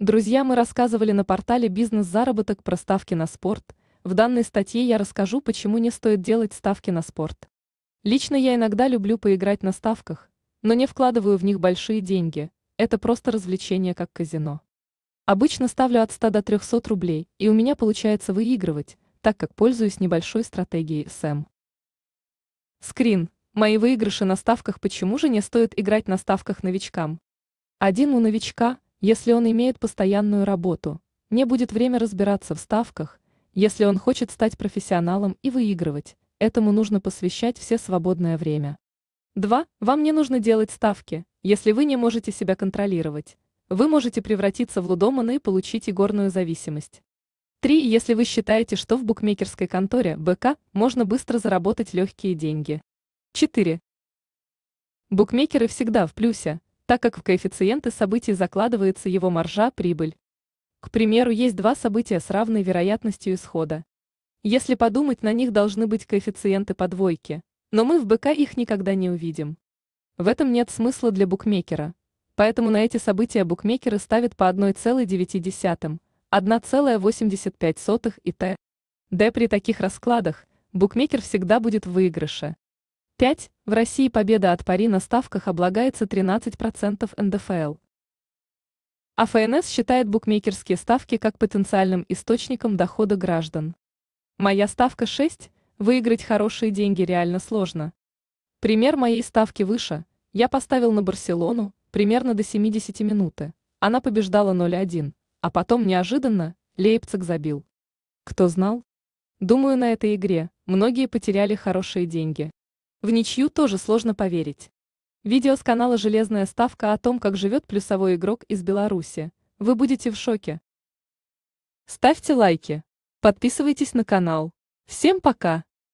Друзья, мы рассказывали на портале «Бизнес-заработок» про ставки на спорт. В данной статье я расскажу, почему не стоит делать ставки на спорт. Лично я иногда люблю поиграть на ставках, но не вкладываю в них большие деньги. Это просто развлечение как казино. Обычно ставлю от 100 до 300 рублей, и у меня получается выигрывать, так как пользуюсь небольшой стратегией СМ. Скрин. Мои выигрыши на ставках почему же не стоит играть на ставках новичкам? Один у новичка – если он имеет постоянную работу, не будет время разбираться в ставках, если он хочет стать профессионалом и выигрывать, этому нужно посвящать все свободное время. 2. Вам не нужно делать ставки, если вы не можете себя контролировать. Вы можете превратиться в лудомана и получить игорную зависимость. 3. Если вы считаете, что в букмекерской конторе БК можно быстро заработать легкие деньги. 4. Букмекеры всегда в плюсе, так как в коэффициенты событий закладывается его маржа, прибыль. К примеру, есть два события с равной вероятностью исхода. Если подумать, на них должны быть коэффициенты по двойке, но мы в БК их никогда не увидим. В этом нет смысла для букмекера. Поэтому на эти события букмекеры ставят по 1,9, 1,85 и т. Д при таких раскладах букмекер всегда будет в выигрыше. 5. В России победа от пари на ставках облагается 13% НДФЛ. А ФНС считает букмекерские ставки как потенциальным источником дохода граждан. Моя ставка 6. Выиграть хорошие деньги реально сложно. Пример моей ставки выше. Я поставил на Барселону примерно до 70 минуты. Она побеждала 0-1, а потом неожиданно Лейпциг забил. Кто знал? Думаю, на этой игре многие потеряли хорошие деньги. В ничью тоже сложно поверить. Видео с канала «Железная ставка» о том, как живет плюсовой игрок из Беларуси. Вы будете в шоке. Ставьте лайки. Подписывайтесь на канал. Всем пока!